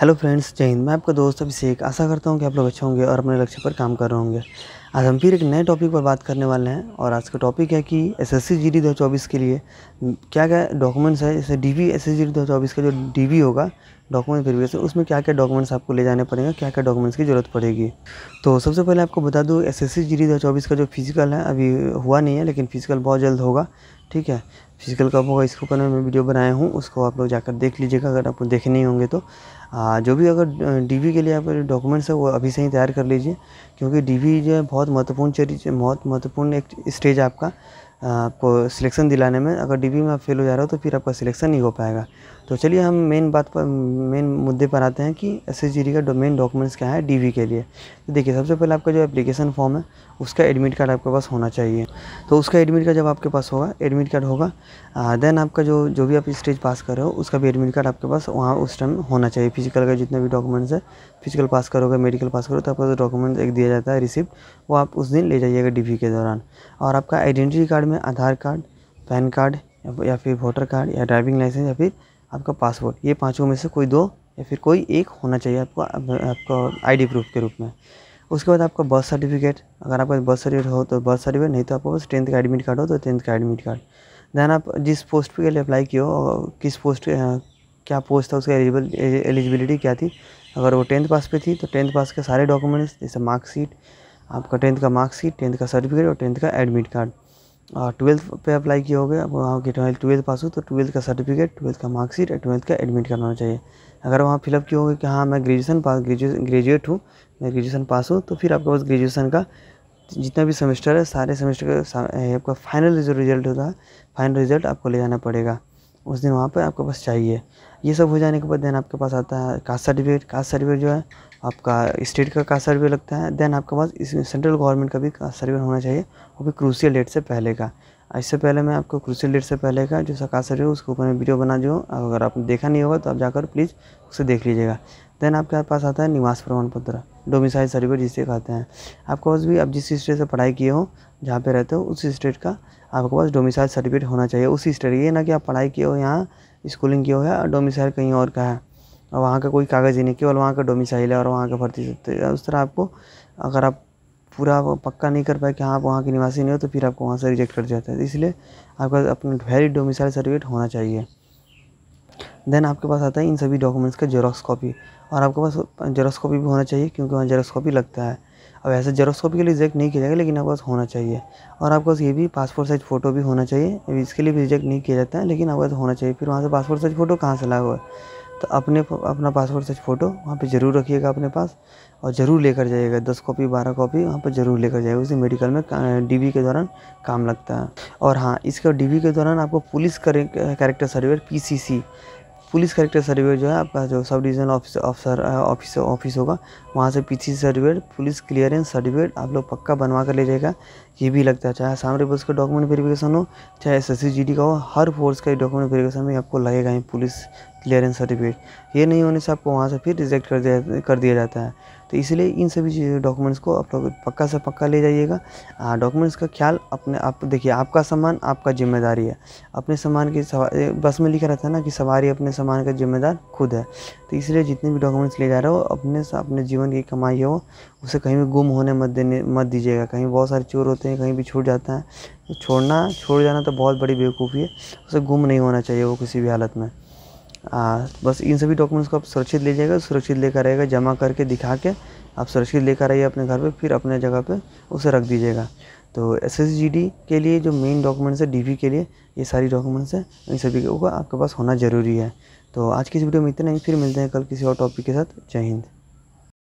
hello friends जय हिंद मैं आपका दोस्त अभिषेक आशा करता हूँ कि आप लोग अच्छे होंगे और अपने लक्ष्य पर काम कर रहे होंगे आज हम फिर एक नए टॉपिक पर बात करने वाले हैं और आज का टॉपिक है कि S S C G D दो चौबीस के लिए क्या क्या डॉक्यूमेंट्स है जैसे D V S S C D दो चौबीस का जो डी वी होगा डॉक्यूमेंट वेरिफिकेशन उसमें क्या क्या डॉक्यूमेंट्स आपको ले जाने पड़ेंगे क्या क्या डॉक्यूमेंट्स की ज़रूरत पड़ेगी तो सबसे पहले आपको बता दूँ S S C G D दो चौबीस का जो फिजिकल है अभी हुआ नहीं है लेकिन फिजिकल बहुत जल्द होगा ठीक है फिजिकल कब होगा इसके ऊपर मैं वीडियो बनाया हूँ उसको आप लोग जाकर देख लीजिएगा अगर आपको देखने होंगे तो आ, जो भी अगर डीवी के लिए आप डॉक्यूमेंट्स है वो अभी से ही तैयार कर लीजिए क्योंकि डीवी जो है बहुत महत्वपूर्ण चरी बहुत महत्वपूर्ण एक स्टेज आपका आपको सिलेक्शन दिलाने में अगर डीबी में आप फेल हो जा रहे हो तो फिर आपका सिलेक्शन नहीं हो पाएगा तो चलिए हम मेन बात पर मेन मुद्दे पर आते हैं कि एस एस का मेन डॉक्यूमेंट्स क्या है डीवी के लिए तो देखिए सबसे पहले आपका जो एप्लीकेशन फॉर्म है उसका एडमिट कार्ड आपके पास होना चाहिए तो उसका एडमिट कार्ड जब आपके पास होगा एडमिट कार्ड होगा देन आपका जो जो भी आप स्टेज पास कर रहे हो उसका भी एडमिट कार्ड आपके पास वहाँ उस टाइम होना चाहिए फिजिकल का जितने भी डॉक्यूमेंट्स है फिजिकल पास करोगे मेडिकल पास करोगे तो आपका जो डॉक्यूमेंट एक दिया जाता है रिसिप्ट वो आप उस दिन ले जाइएगा डी के दौरान और आपका आइडेंटिटी कार्ड में आधार कार्ड पैन कार्ड या फिर वोटर कार्ड या ड्राइविंग लाइसेंस या फिर आपका पासपोर्ट ये पाँचों में से कोई दो या फिर कोई एक होना चाहिए आपको आपका आईडी प्रूफ के रूप में उसके बाद आपका बर्थ सर्टिफिकेट अगर आपका बर्थ सर्टिफिकेट हो तो बर्थ सर्टिफिकेट नहीं तो आपके पास टेंथ का एडमिट कार्ड हो तो टेंथ का एडमिट कार्ड दैन आप जिस पोस्ट के लिए अप्लाई किए हो किस पोस्ट क्या पोस्ट था उसका एलिजिबल एलिजिबिलिटी क्या थी अगर वो टेंथ पास पे थी तो टेंथ पास के सारे डॉक्यूमेंट्स जैसे मार्कशीट आपका टेंथ का मार्कशीट टेंथ का सर्टिफिकेट और टेंथ का एडमिट कार्ड और हाँ, ट्वेल्थ पे अप्लाई किया होगा अब वहाँ की ट्वेल्थ ट्वेल्थ पास हो तो ट्वेल्थ का सर्टिफिकेट ट्वेल्थ का मार्कशीट और ट्वेल्थ का एडमिट करना चाहिए अगर वहाँ फिलअप किया होगा कि हाँ मैं ग्रेजुएसन पास ग्रेजुएट हूँ मैं ग्रेजुएसन पास हूँ तो फिर आपके पास ग्रेजुएसन का जितना भी सेमेस्टर है सारे सेमेस्टर का आपका फाइनल जो रिजल्ट होता है फाइनल रिजल्ट आपको ले जाना पड़ेगा उस दिन वहाँ पर आपके पास चाहिए ये सब हो जाने के बाद देन आपके पास आता है कास्ट सर्टिफिकेट कास्ट सर्टिफिकेट जो है आपका स्टेट का कास्ट सर्टिफिकेट लगता है देन आपके पास इस सेंट्रल गवर्नमेंट का भी कास्ट सर्टिफिकेट होना चाहिए वो भी क्रूसियल डेट से पहले का इससे पहले मैं आपको क्रूसियल डेट से पहले का जो सा कास्ट सर्टिफिकेट उसके ऊपर मैं वीडियो बना जो अगर आपने देखा नहीं होगा तो आप जाकर प्लीज़ उसे देख लीजिएगा देन आपके पास आता है निवास प्रमाण पत्र डोमिसाइल सर्टिफिकेट जिसे कहते हैं आपके पास भी आप जिस स्टेट से पढ़ाई किए हो जहाँ पे रहते हो उस स्टेट का आपके पास डोमिसाइल सर्टिफिकेट होना चाहिए उसी स्टेट ये ना कि आप पढ़ाई किए हो यहाँ स्कूलिंग की हुआ है डोमिसाइल कहीं और का है और वहाँ का कोई कागज़ ही नहीं केवल वहाँ का डोमिसाइल है और वहाँ का भर्ती हैं तो उस तरह आपको अगर आप पूरा पक्का नहीं कर पाए कि हाँ आप वहाँ के निवासी नहीं हो तो फिर आपको वहाँ से रिजेक्ट कर जाता है इसलिए आपका अपना वैलिड डोमिसाइल सर्टिफिकेट होना चाहिए देन आपके पास आता है इन सभी डॉक्यूमेंट्स का जेरोक्स कॉपी और आपके पास जेरोक्स कॉपी भी होना चाहिए क्योंकि वहाँ जेरोक्स कॉपी लगता है अब ऐसे के लिए रिजेक्ट नहीं किया जाएगा लेकिन आपके पास होना चाहिए और आपके पास ये भी पासपोर्ट साइज़ फ़ोटो भी होना चाहिए इसके लिए भी रिजेक्ट नहीं किया जाता है लेकिन आपके पास होना चाहिए फिर वहाँ से पासपोर्ट साइज़ फ़ोटो कहाँ से लाया हुआ है तो अपने अपना पासपोर्ट साइज़ फ़ोटो वहाँ पर ज़रूर रखिएगा अपने पास और ज़रूर लेकर जाइएगा दस कॉपी बारह कॉपी वहाँ पर ज़रूर लेकर जाएगा उसी मेडिकल में डीबी के दौरान काम लगता है और हाँ इसका डीबी के दौरान आपको police character certificate PCC police character survey जो है आपका जो sub divisional officer officer office होगा वहाँ से PC certificate police clearance certificate आप लोग पक्का बनवा कर ले जाएगा ये भी लगता है चाहे सामने बस का डॉक्यूमेंट वेरिफिकेशन हो चाहे एस एस का हो हर फोर्स का डॉक्यूमेंट वेरिफिकेशन में आपको लगेगा ही पुलिस क्लियरेंस सर्टिफिकेट ये नहीं होने से आपको वहाँ से फिर रिजेक्ट कर दिया कर दिया जाता है तो इसलिए इन सभी डॉक्यूमेंट्स को आप लोग पक्का से पक्का ले जाइएगा डॉक्यूमेंट्स का ख्याल अपने आप देखिए आपका सामान आपका जिम्मेदारी है अपने सामान की बस में लिखा रहता है ना कि सवारी अपने सामान का जिम्मेदार खुद है तो इसलिए जितने भी डॉक्यूमेंट्स ले जा रहे हो अपने अपने जीवन की कमाई हो उसे कहीं भी गुम होने मत देने मत दीजिएगा कहीं बहुत सारे चोर होते हैं कहीं भी छूट जाता है छोड़ना छोड़ जाना तो बहुत बड़ी बेवकूफ़ी है उसे गुम नहीं होना चाहिए वो किसी भी हालत में आ, बस इन सभी डॉक्यूमेंट्स को आप सुरक्षित ले जाएगा सुरक्षित लेकर आएगा जमा करके दिखा के आप सुरक्षित लेकर आइए अपने घर पे फिर अपने जगह पे उसे रख दीजिएगा तो एस के लिए जो मेन डॉक्यूमेंट्स है डी के लिए ये सारी डॉक्यूमेंट्स हैं इन सभी को आपके पास होना ज़रूरी है तो आज की इस वीडियो में इतना ही फिर मिलते हैं कल किसी और टॉपिक के साथ जय हिंद